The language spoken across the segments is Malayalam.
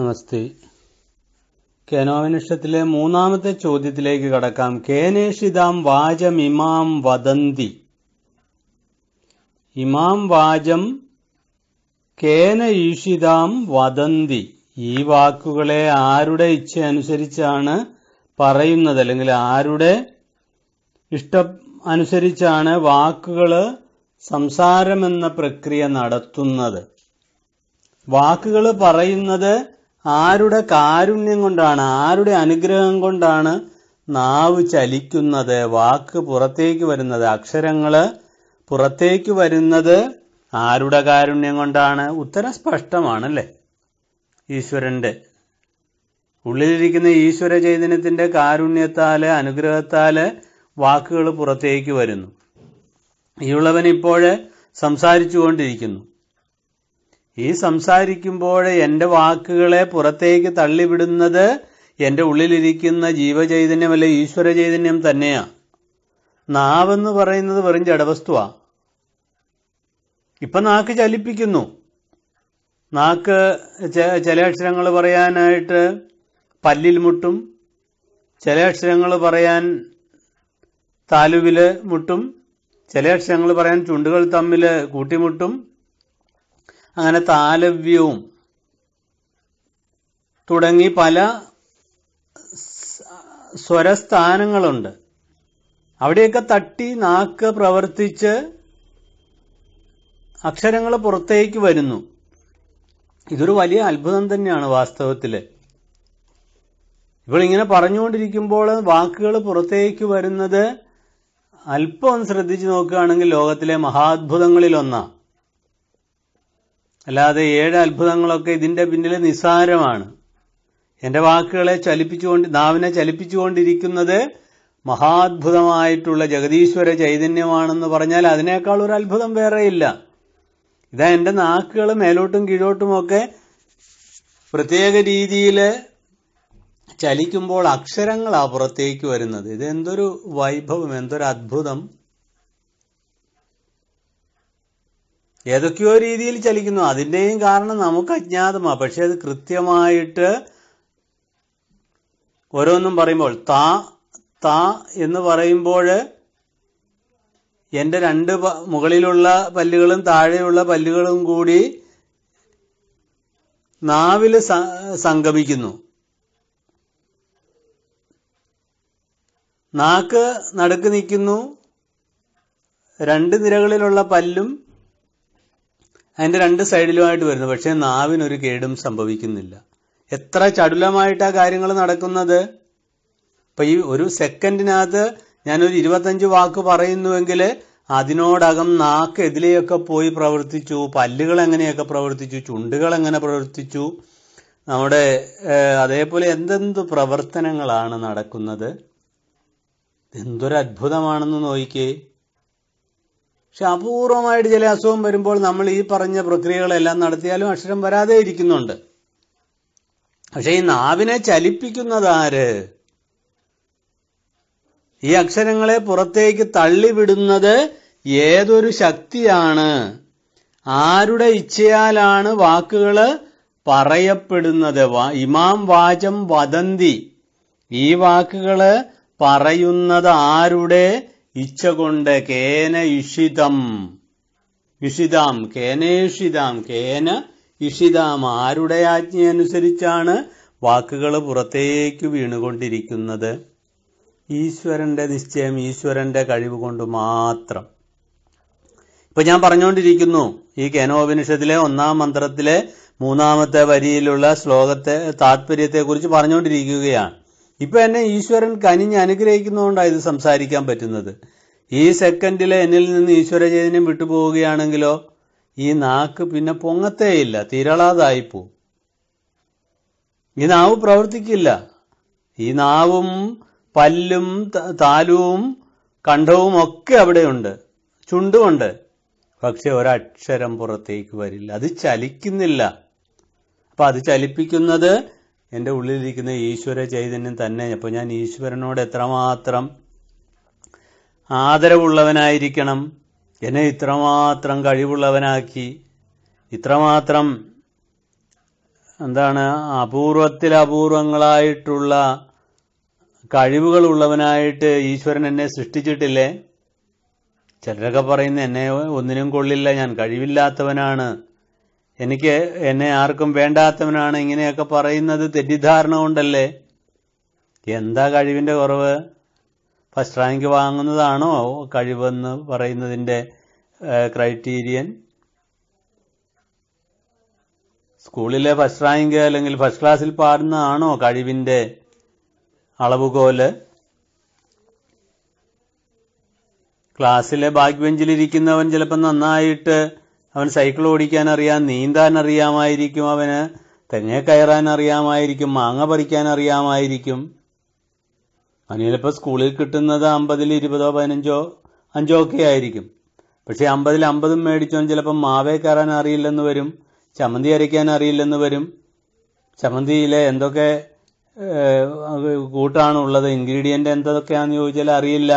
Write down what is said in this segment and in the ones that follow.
നമസ്തേ കേനോവിനിഷത്തിലെ മൂന്നാമത്തെ ചോദ്യത്തിലേക്ക് കടക്കാം കേനേഷിതാം വാചം ഇമാം വദന്തി ഇമാം വാചം കേന ഈഷിതാം വദന്തി ഈ വാക്കുകളെ ആരുടെ ഇച്ഛ അനുസരിച്ചാണ് പറയുന്നത് അല്ലെങ്കിൽ ആരുടെ ഇഷ്ട അനുസരിച്ചാണ് വാക്കുകൾ സംസാരമെന്ന പ്രക്രിയ നടത്തുന്നത് വാക്കുകൾ പറയുന്നത് ആരുടെ കാരുണ്യം കൊണ്ടാണ് ആരുടെ അനുഗ്രഹം കൊണ്ടാണ് നാവ് ചലിക്കുന്നത് വാക്ക് പുറത്തേക്ക് വരുന്നത് അക്ഷരങ്ങൾ പുറത്തേക്ക് വരുന്നത് ആരുടെ കാരുണ്യം കൊണ്ടാണ് ഉത്തരം അല്ലേ ഈശ്വരൻ്റെ ഉള്ളിലിരിക്കുന്ന ഈശ്വര ചൈതന്യത്തിൻ്റെ കാരുണ്യത്താൽ അനുഗ്രഹത്താൽ വാക്കുകൾ പുറത്തേക്ക് വരുന്നു ഈയുള്ളവൻ ഇപ്പോൾ സംസാരിച്ചു കൊണ്ടിരിക്കുന്നു ഈ സംസാരിക്കുമ്പോൾ എന്റെ വാക്കുകളെ പുറത്തേക്ക് തള്ളിവിടുന്നത് എന്റെ ഉള്ളിലിരിക്കുന്ന ജീവചൈതന്യമല്ല ഈശ്വര ചൈതന്യം തന്നെയാ നാവെന്ന് പറയുന്നത് വെറും ജഡവസ്തുവാണ് ഇപ്പൊ നാക്ക് ചലിപ്പിക്കുന്നു നാക്ക് ചില അക്ഷരങ്ങൾ പറയാനായിട്ട് പല്ലിൽ മുട്ടും ചില അക്ഷരങ്ങൾ പറയാൻ താലുവില് മുട്ടും ചില അക്ഷരങ്ങൾ പറയാൻ ചുണ്ടുകൾ തമ്മിൽ കൂട്ടിമുട്ടും അങ്ങനെ താലവ്യവും തുടങ്ങി പല സ്വരസ്ഥാനങ്ങളുണ്ട് അവിടെയൊക്കെ തട്ടി നാക്ക് പ്രവർത്തിച്ച് അക്ഷരങ്ങൾ പുറത്തേക്ക് വരുന്നു ഇതൊരു വലിയ അത്ഭുതം തന്നെയാണ് വാസ്തവത്തിൽ ഇവളിങ്ങനെ പറഞ്ഞുകൊണ്ടിരിക്കുമ്പോൾ വാക്കുകൾ പുറത്തേക്ക് വരുന്നത് അല്പം ശ്രദ്ധിച്ചു നോക്കുകയാണെങ്കിൽ ലോകത്തിലെ മഹാത്ഭുതങ്ങളിലൊന്നാണ് അല്ലാതെ ഏഴ് അത്ഭുതങ്ങളൊക്കെ ഇതിന്റെ പിന്നിൽ നിസ്സാരമാണ് എൻ്റെ വാക്കുകളെ ചലിപ്പിച്ചുകൊണ്ട് നാവിനെ ചലിപ്പിച്ചുകൊണ്ടിരിക്കുന്നത് മഹാത്ഭുതമായിട്ടുള്ള ജഗതീശ്വര ചൈതന്യമാണെന്ന് പറഞ്ഞാൽ അതിനേക്കാൾ ഒരു അത്ഭുതം വേറെയില്ല ഇതാ എൻ്റെ നാക്കുകൾ മേലോട്ടും കീഴോട്ടുമൊക്കെ പ്രത്യേക രീതിയിൽ ചലിക്കുമ്പോൾ അക്ഷരങ്ങളാണ് പുറത്തേക്ക് വരുന്നത് ഇത് എന്തൊരു വൈഭവം എന്തൊരു അത്ഭുതം ഏതൊക്കെയോ രീതിയിൽ ചലിക്കുന്നു അതിൻ്റെയും കാരണം നമുക്ക് അജ്ഞാതമാണ് പക്ഷേ അത് കൃത്യമായിട്ട് ഓരോന്നും പറയുമ്പോൾ താ താ എന്ന് പറയുമ്പോൾ എൻ്റെ രണ്ട് മുകളിലുള്ള പല്ലുകളും താഴെയുള്ള പല്ലുകളും കൂടി നാവിൽ സംഗമിക്കുന്നു നാക്ക് നടുക്ക് നിൽക്കുന്നു രണ്ട് നിരകളിലുള്ള പല്ലും അതിന്റെ രണ്ട് സൈഡിലുമായിട്ട് വരുന്നു പക്ഷേ നാവിനൊരു കേടും സംഭവിക്കുന്നില്ല എത്ര ചടുലമായിട്ടാ കാര്യങ്ങൾ നടക്കുന്നത് ഇപ്പൊ ഈ ഒരു സെക്കൻഡിനകത്ത് ഞാനൊരു ഇരുപത്തഞ്ച് വാക്ക് പറയുന്നുവെങ്കിൽ അതിനോടകം നാക്ക് എതിലെയൊക്കെ പോയി പ്രവർത്തിച്ചു പല്ലുകൾ എങ്ങനെയൊക്കെ പ്രവർത്തിച്ചു ചുണ്ടുകൾ എങ്ങനെ പ്രവർത്തിച്ചു നമ്മുടെ അതേപോലെ എന്തെന്ത് പ്രവർത്തനങ്ങളാണ് നടക്കുന്നത് എന്തൊരു അത്ഭുതമാണെന്ന് നോക്കിയേ പക്ഷെ അപൂർവമായിട്ട് ചില അസുഖം വരുമ്പോൾ നമ്മൾ ഈ പറഞ്ഞ പ്രക്രിയകളെല്ലാം നടത്തിയാലും അക്ഷരം വരാതെ ഇരിക്കുന്നുണ്ട് പക്ഷെ ഈ നാവിനെ ചലിപ്പിക്കുന്നതാര് ഈ അക്ഷരങ്ങളെ പുറത്തേക്ക് തള്ളിവിടുന്നത് ഏതൊരു ശക്തിയാണ് ആരുടെ ഇച്ഛയാലാണ് വാക്കുകൾ പറയപ്പെടുന്നത് ഇമാം വാചം വദന്തി ഈ വാക്കുകള് പറയുന്നത് ആരുടെ ഇച്ഛ കൊണ്ട് കേന ഇഷിതം ഇഷിതാം കേനേഷിതാം കേന ഇഷിതാം ആരുടെ ആജ്ഞയനുസരിച്ചാണ് വാക്കുകൾ പുറത്തേക്ക് വീണുകൊണ്ടിരിക്കുന്നത് ഈശ്വരന്റെ നിശ്ചയം ഈശ്വരന്റെ കഴിവ് കൊണ്ട് മാത്രം ഇപ്പൊ ഞാൻ പറഞ്ഞുകൊണ്ടിരിക്കുന്നു ഈ കേനോപനിഷത്തിലെ ഒന്നാം മന്ത്രത്തിലെ മൂന്നാമത്തെ വരിയിലുള്ള ശ്ലോകത്തെ താത്പര്യത്തെക്കുറിച്ച് പറഞ്ഞുകൊണ്ടിരിക്കുകയാണ് ഇപ്പൊ എന്നെ ഈശ്വരൻ കനിഞ്ഞ് അനുഗ്രഹിക്കുന്നതുകൊണ്ടാണ് ഇത് സംസാരിക്കാൻ പറ്റുന്നത് ഈ സെക്കൻഡിൽ എന്നിൽ നിന്ന് ഈശ്വര ചൈതന്യം വിട്ടുപോവുകയാണെങ്കിലോ ഈ നാക്ക് പിന്നെ പൊങ്ങത്തേയില്ല തിരളാതായിപ്പോ ഈ നാവ് പ്രവർത്തിക്കില്ല ഈ നാവും പല്ലും താലുവും കണ്ഠവും ഒക്കെ അവിടെയുണ്ട് ചുണ്ടുമുണ്ട് പക്ഷെ ഒരക്ഷരം പുറത്തേക്ക് വരില്ല അത് ചലിക്കുന്നില്ല അപ്പൊ അത് ചലിപ്പിക്കുന്നത് എൻ്റെ ഉള്ളിലിരിക്കുന്ന ഈശ്വര ചൈതന്യം തന്നെ അപ്പോൾ ഞാൻ ഈശ്വരനോട് എത്രമാത്രം ആദരവുള്ളവനായിരിക്കണം എന്നെ ഇത്രമാത്രം കഴിവുള്ളവനാക്കി ഇത്രമാത്രം എന്താണ് അപൂർവത്തിൽ അപൂർവങ്ങളായിട്ടുള്ള കഴിവുകളുള്ളവനായിട്ട് ഈശ്വരൻ എന്നെ സൃഷ്ടിച്ചിട്ടില്ലേ ചിലരൊക്കെ പറയുന്ന എന്നെ ഒന്നിനും കൊള്ളില്ല ഞാൻ കഴിവില്ലാത്തവനാണ് എനിക്ക് എന്നെ ആർക്കും വേണ്ടാത്തവനാണ് ഇങ്ങനെയൊക്കെ പറയുന്നത് തെറ്റിദ്ധാരണ കൊണ്ടല്ലേ എന്താ കഴിവിൻ്റെ കുറവ് ഫസ്റ്റ് റാങ്ക് വാങ്ങുന്നതാണോ കഴിവെന്ന് പറയുന്നതിൻ്റെ ക്രൈറ്റീരിയൻ സ്കൂളിലെ ഫസ്റ്റ് റാങ്ക് അല്ലെങ്കിൽ ഫസ്റ്റ് ക്ലാസ്സിൽ പാടുന്നതാണോ കഴിവിൻ്റെ അളവുകോല് ക്ലാസ്സിലെ ബാക്ക് ബെഞ്ചിലിരിക്കുന്നവൻ ചിലപ്പോൾ നന്നായിട്ട് അവൻ സൈക്കിൾ ഓടിക്കാൻ അറിയാം നീന്താൻ അറിയാമായിരിക്കും അവന് തെങ്ങ കയറാൻ അറിയാമായിരിക്കും മാങ്ങ പറിക്കാൻ അറിയാമായിരിക്കും അവന് ചിലപ്പോൾ സ്കൂളിൽ കിട്ടുന്നത് അമ്പതിൽ ഇരുപതോ പതിനഞ്ചോ അഞ്ചോ ഒക്കെ ആയിരിക്കും പക്ഷേ അമ്പതിൽ അമ്പതും മേടിച്ചോൻ ചിലപ്പോൾ മാവേ കയറാൻ അറിയില്ലെന്ന് വരും ചമ്മന്തി അരയ്ക്കാൻ അറിയില്ലെന്ന് വരും ചമ്മന്തിയിലെ എന്തൊക്കെ കൂട്ടാണ് ഉള്ളത് ഇൻഗ്രീഡിയൻ്റ് എന്തൊക്കെയാണെന്ന് ചോദിച്ചാൽ അറിയില്ല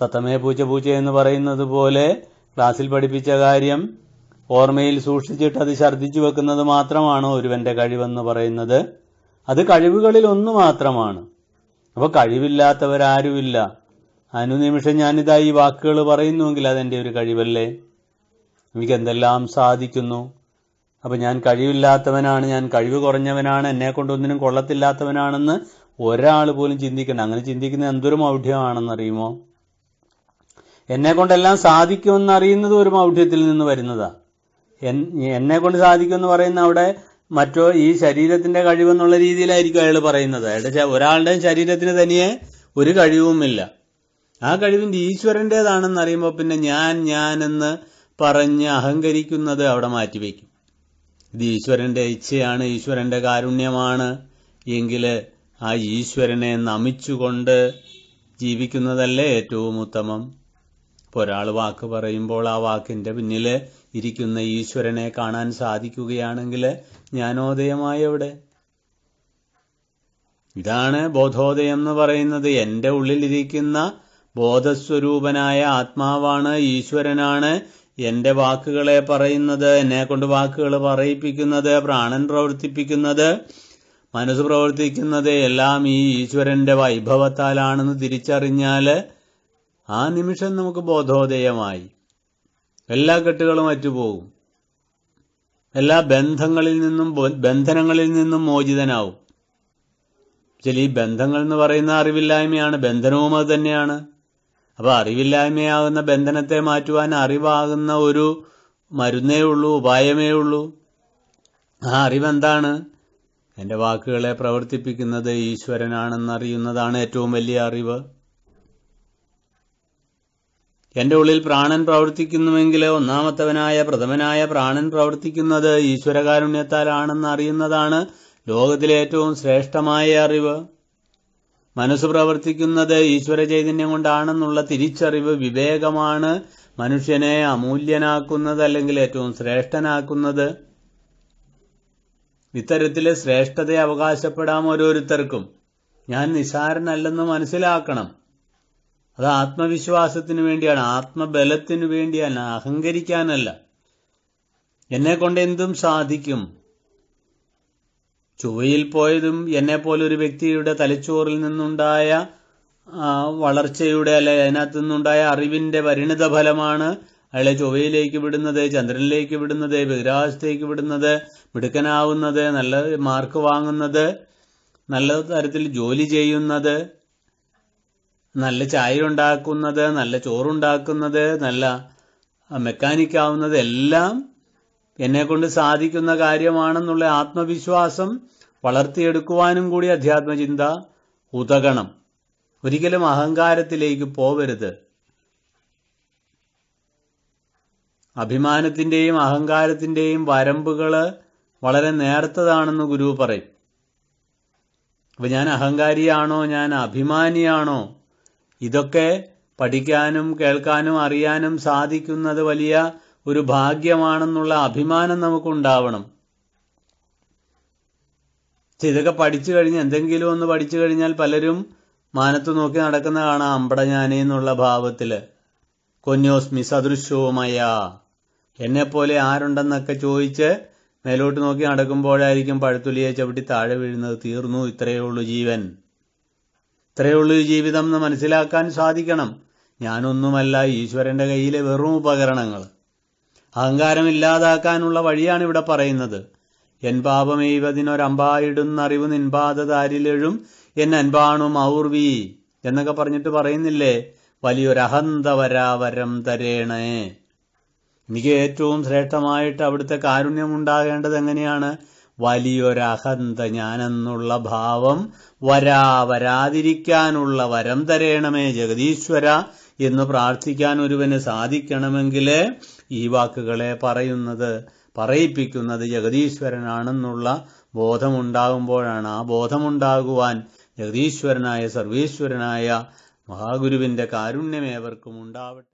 തത്തമേ പൂച്ച പൂച്ച എന്ന് പറയുന്നത് പോലെ ക്ലാസ്സിൽ പഠിപ്പിച്ച കാര്യം ഓർമ്മയിൽ സൂക്ഷിച്ചിട്ട് അത് ഛർദ്ദിച്ചു വെക്കുന്നത് മാത്രമാണ് ഒരുവന്റെ കഴിവെന്ന് പറയുന്നത് അത് കഴിവുകളിൽ ഒന്ന് മാത്രമാണ് അപ്പൊ കഴിവില്ലാത്തവരാരുമില്ല അനുനിമിഷം ഞാനിതാ ഈ വാക്കുകൾ പറയുന്നുവെങ്കിൽ അതെന്റെ ഒരു കഴിവല്ലേ എനിക്ക് എന്തെല്ലാം സാധിക്കുന്നു അപ്പൊ ഞാൻ കഴിവില്ലാത്തവനാണ് ഞാൻ കഴിവ് കുറഞ്ഞവനാണ് എന്നെ കൊണ്ടൊന്നിനും കൊള്ളത്തില്ലാത്തവനാണെന്ന് ഒരാൾ പോലും ചിന്തിക്കണം അങ്ങനെ ചിന്തിക്കുന്ന എന്തൊരു മൗഢ്യമാണെന്നറിയുമോ എന്നെ കൊണ്ടെല്ലാം സാധിക്കുമെന്ന് അറിയുന്നത് ഒരു മൗഢ്യത്തിൽ നിന്ന് വരുന്നതാ എന്നെ കൊണ്ട് സാധിക്കുമെന്ന് പറയുന്ന അവിടെ മറ്റോ ഈ ശരീരത്തിന്റെ കഴിവെന്നുള്ള രീതിയിലായിരിക്കും അയാൾ പറയുന്നത് അയാളുടെ ഒരാളുടെ ശരീരത്തിന് തനിയെ ഒരു കഴിവുമില്ല ആ കഴിവിന്റെ ഈശ്വരൻ്റെതാണെന്ന് അറിയുമ്പോൾ പിന്നെ ഞാൻ ഞാൻ എന്ന് പറഞ്ഞ് അഹങ്കരിക്കുന്നത് അവിടെ മാറ്റിവെക്കും ഇത് ഈശ്വരന്റെ ഇച്ഛയാണ് ഈശ്വരന്റെ കാരുണ്യമാണ് എങ്കിൽ ആ ഈശ്വരനെ നമിച്ചുകൊണ്ട് ജീവിക്കുന്നതല്ലേ ഏറ്റവും ഉത്തമം ഇപ്പോൾ ഒരാൾ വാക്ക് പറയുമ്പോൾ ആ വാക്കിൻ്റെ പിന്നിൽ ഇരിക്കുന്ന ഈശ്വരനെ കാണാൻ സാധിക്കുകയാണെങ്കിൽ ജ്ഞാനോദയമായി അവിടെ ഇതാണ് ബോധോദയം എന്ന് പറയുന്നത് എൻ്റെ ഉള്ളിലിരിക്കുന്ന ബോധസ്വരൂപനായ ആത്മാവാണ് ഈശ്വരനാണ് എൻ്റെ വാക്കുകളെ പറയുന്നത് എന്നെ കൊണ്ട് വാക്കുകൾ പറയിപ്പിക്കുന്നത് പ്രാണൻ പ്രവർത്തിപ്പിക്കുന്നത് മനസ്സ് പ്രവർത്തിക്കുന്നത് എല്ലാം ഈ ഈശ്വരൻ്റെ വൈഭവത്താലാണെന്ന് തിരിച്ചറിഞ്ഞാൽ ആ നിമിഷം നമുക്ക് ബോധോദയമായി എല്ലാ കെട്ടുകളും അറ്റുപോകും എല്ലാ ബന്ധങ്ങളിൽ നിന്നും ബന്ധനങ്ങളിൽ നിന്നും മോചിതനാവും ചില ഈ ബന്ധങ്ങൾ എന്ന് പറയുന്ന അറിവില്ലായ്മയാണ് ബന്ധനവും അത് തന്നെയാണ് അപ്പോൾ അറിവില്ലായ്മയാകുന്ന ബന്ധനത്തെ മാറ്റുവാൻ അറിവാകുന്ന ഒരു മരുന്നേ ഉള്ളൂ ഉപായമേ ഉള്ളൂ ആ അറിവെന്താണ് എൻ്റെ വാക്കുകളെ പ്രവർത്തിപ്പിക്കുന്നത് ഈശ്വരനാണെന്നറിയുന്നതാണ് ഏറ്റവും വലിയ അറിവ് എന്റെ ഉള്ളിൽ പ്രാണൻ പ്രവർത്തിക്കുന്നുവെങ്കിൽ ഒന്നാമത്തവനായ പ്രഥമനായ പ്രാണൻ പ്രവർത്തിക്കുന്നത് ഈശ്വരകാരുണ്യത്താലാണെന്ന് അറിയുന്നതാണ് ലോകത്തിലെ ഏറ്റവും ശ്രേഷ്ഠമായ അറിവ് മനസ്സ് പ്രവർത്തിക്കുന്നത് ഈശ്വര ചൈതന്യം കൊണ്ടാണെന്നുള്ള തിരിച്ചറിവ് വിവേകമാണ് മനുഷ്യനെ അമൂല്യനാക്കുന്നത് അല്ലെങ്കിൽ ഏറ്റവും ശ്രേഷ്ഠനാക്കുന്നത് ഇത്തരത്തിലെ ശ്രേഷ്ഠതയെ അവകാശപ്പെടാം ഓരോരുത്തർക്കും ഞാൻ നിസാരനല്ലെന്ന് മനസ്സിലാക്കണം അത് ആത്മവിശ്വാസത്തിന് വേണ്ടിയാണ് ആത്മബലത്തിനു വേണ്ടിയാണ് അഹങ്കരിക്കാനല്ല എന്നെ കൊണ്ട് എന്തും സാധിക്കും ചുവയിൽ പോയതും എന്നെ പോലൊരു വ്യക്തിയുടെ തലച്ചോറിൽ നിന്നുണ്ടായ വളർച്ചയുടെ അല്ലെ അതിനകത്തു നിന്നുണ്ടായ അറിവിന്റെ പരിണിത ഫലമാണ് അയാളെ ചൊവ്വയിലേക്ക് വിടുന്നത് ചന്ദ്രനിലേക്ക് വിടുന്നത് ബഹിരാകാശത്തേക്ക് വിടുന്നത് മിടുക്കനാവുന്നത് നല്ല മാർക്ക് വാങ്ങുന്നത് നല്ല തരത്തിൽ ജോലി ചെയ്യുന്നത് നല്ല ചായ ഉണ്ടാക്കുന്നത് നല്ല ചോറുണ്ടാക്കുന്നത് നല്ല മെക്കാനിക്കാവുന്നത് എല്ലാം എന്നെക്കൊണ്ട് സാധിക്കുന്ന കാര്യമാണെന്നുള്ള ആത്മവിശ്വാസം വളർത്തിയെടുക്കുവാനും കൂടി അധ്യാത്മചിന്ത ഉതകണം ഒരിക്കലും അഹങ്കാരത്തിലേക്ക് പോവരുത് അഭിമാനത്തിൻ്റെയും അഹങ്കാരത്തിൻ്റെയും വരമ്പുകൾ വളരെ നേർത്തതാണെന്ന് ഗുരു പറയും അപ്പം ഞാൻ അഹങ്കാരിയാണോ ഞാൻ അഭിമാനിയാണോ ഇതൊക്കെ പഠിക്കാനും കേൾക്കാനും അറിയാനും സാധിക്കുന്നത് വലിയ ഒരു ഭാഗ്യമാണെന്നുള്ള അഭിമാനം നമുക്കുണ്ടാവണം ഇതൊക്കെ പഠിച്ചു കഴിഞ്ഞ് എന്തെങ്കിലും ഒന്ന് പഠിച്ചു കഴിഞ്ഞാൽ പലരും മാനത്ത് നോക്കി നടക്കുന്ന കാണാം അമ്പട ഞാനേ എന്നുള്ള ഭാവത്തിൽ കൊന്യോസ്മി സദൃശ്യവുമയ പോലെ ആരുണ്ടെന്നൊക്കെ ചോദിച്ച് മേലോട്ട് നോക്കി നടക്കുമ്പോഴായിരിക്കും പഴുത്തുലിയെ ചവിട്ടി താഴെ വീഴുന്നത് തീർന്നു ഇത്രയേ ഉള്ളൂ ജീവൻ ഇത്രയുള്ളൂ ജീവിതം എന്ന് മനസ്സിലാക്കാൻ സാധിക്കണം ഞാനൊന്നുമല്ല ഈശ്വരന്റെ കയ്യിലെ വെറും ഉപകരണങ്ങൾ അഹങ്കാരം ഇല്ലാതാക്കാനുള്ള വഴിയാണ് ഇവിടെ പറയുന്നത് എൻ പാപമെയ്വതിനൊരമ്പായിടുന്നറിവ് നിൻപാതതാരിലെഴും എൻ അൻപാണു മൗർവി എന്നൊക്കെ പറഞ്ഞിട്ട് പറയുന്നില്ലേ വലിയൊരഹന്തവരാവരം തരേണേ എനിക്ക് ഏറ്റവും ശ്രേഷ്ഠമായിട്ട് അവിടുത്തെ കാരുണ്യം ഉണ്ടാകേണ്ടത് എങ്ങനെയാണ് വലിയൊരഹന്ത ഞാനെന്നുള്ള ഭാവം വരാ വരാതിരിക്കാനുള്ള വരം തരേണമേ ജഗദീശ്വര എന്ന് പ്രാർത്ഥിക്കാൻ ഒരുവന് സാധിക്കണമെങ്കിൽ ഈ വാക്കുകളെ പറയുന്നത് പറയിപ്പിക്കുന്നത് ജഗദീശ്വരനാണെന്നുള്ള ബോധമുണ്ടാകുമ്പോഴാണ് ആ ബോധമുണ്ടാകുവാൻ ജഗദീശ്വരനായ സർവീശ്വരനായ മഹാഗുരുവിന്റെ കാരുണ്യമേവർക്കും ഉണ്ടാവട്ടെ